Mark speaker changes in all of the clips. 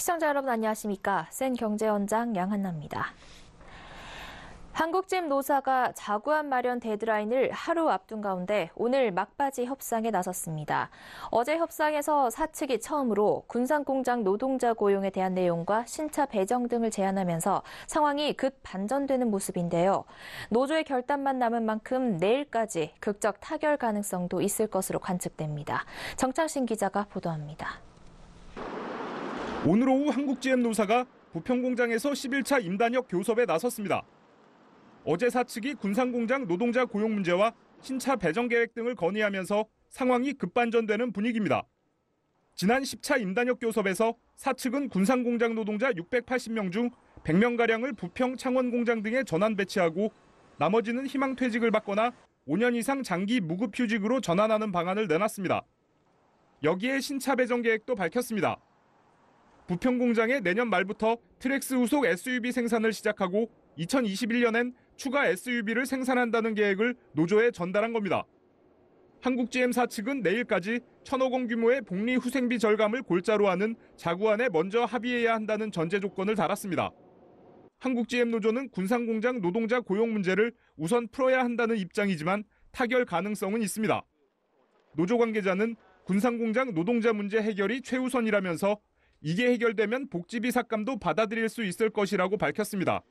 Speaker 1: 시청자 여러분 안녕하십니까? 센 경제 원장 양한나입니다. 한국집 노사가 자구한 마련 데드라인을 하루 앞둔 가운데 오늘 막바지 협상에 나섰습니다. 어제 협상에서 사측이 처음으로 군산공장 노동자 고용에 대한 내용과 신차 배정 등을 제안하면서 상황이 급 반전되는 모습인데요. 노조의 결단만 남은 만큼 내일까지 극적 타결 가능성도 있을 것으로 관측됩니다. 정창신 기자가 보도합니다.
Speaker 2: 오늘 오후 한국GM 노사가 부평공장에서 11차 임단협 교섭에 나섰습니다. 어제 사측이 군산공장 노동자 고용 문제와 신차 배정 계획 등을 건의하면서 상황이 급반전되는 분위기입니다. 지난 10차 임단협 교섭에서 사측은 군산공장 노동자 680명 중 100명가량을 부평 창원공장 등에 전환 배치하고 나머지는 희망퇴직을 받거나 5년 이상 장기 무급휴직으로 전환하는 방안을 내놨습니다. 여기에 신차 배정 계획도 밝혔습니다. 부평 공장에 내년 말부터 트렉스 후속 SUV 생산을 시작하고 2021년엔 추가 SUV를 생산한다는 계획을 노조에 전달한 겁니다. 한국GM사 측은 내일까지 천억 원 규모의 복리 후생비 절감을 골자로 하는 자구안에 먼저 합의해야 한다는 전제 조건을 달았습니다. 한국GM 노조는 군산공장 노동자 고용 문제를 우선 풀어야 한다는 입장이지만 타결 가능성은 있습니다. 노조 관계자는 군산공장 노동자 문제 해결이 최우선이라면서 이게 해결되면 복지비 삭감도 받아들일 수 있을 것이라고 밝혔습니다.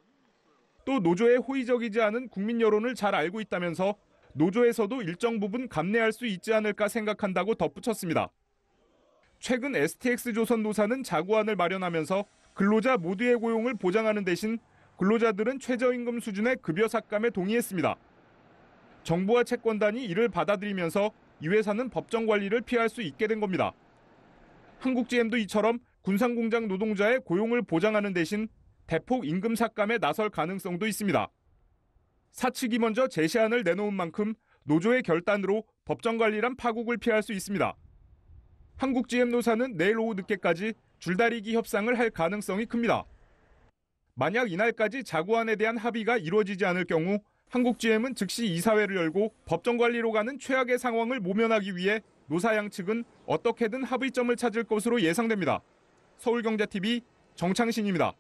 Speaker 2: 또 노조에 호의적이지 않은 국민 여론을 잘 알고 있다면서 노조에서도 일정 부분 감내할 수 있지 않을까 생각한다고 덧붙였습니다. 최근 STX 조선 노사는 자구안을 마련하면서 근로자 모두의 고용을 보장하는 대신 근로자들은 최저임금 수준의 급여 삭감에 동의했습니다. 정부와 채권단이 이를 받아들이면서 이 회사는 법정 관리를 피할 수 있게 된 겁니다. 한국GM도 이처럼 군산공장 노동자의 고용을 보장하는 대신 대폭 임금 삭감에 나설 가능성도 있습니다. 사측이 먼저 제시안을 내놓은 만큼 노조의 결단으로 법정관리란 파국을 피할 수 있습니다. 한국GM노사는 내일 오후 늦게까지 줄다리기 협상을 할 가능성이 큽니다. 만약 이날까지 자구안에 대한 합의가 이루어지지 않을 경우 한국GM은 즉시 이사회를 열고 법정관리로 가는 최악의 상황을 모면하기 위해 노사 양측은 어떻게든 합의점을 찾을 것으로 예상됩니다. 서울경제TV 정창신입니다.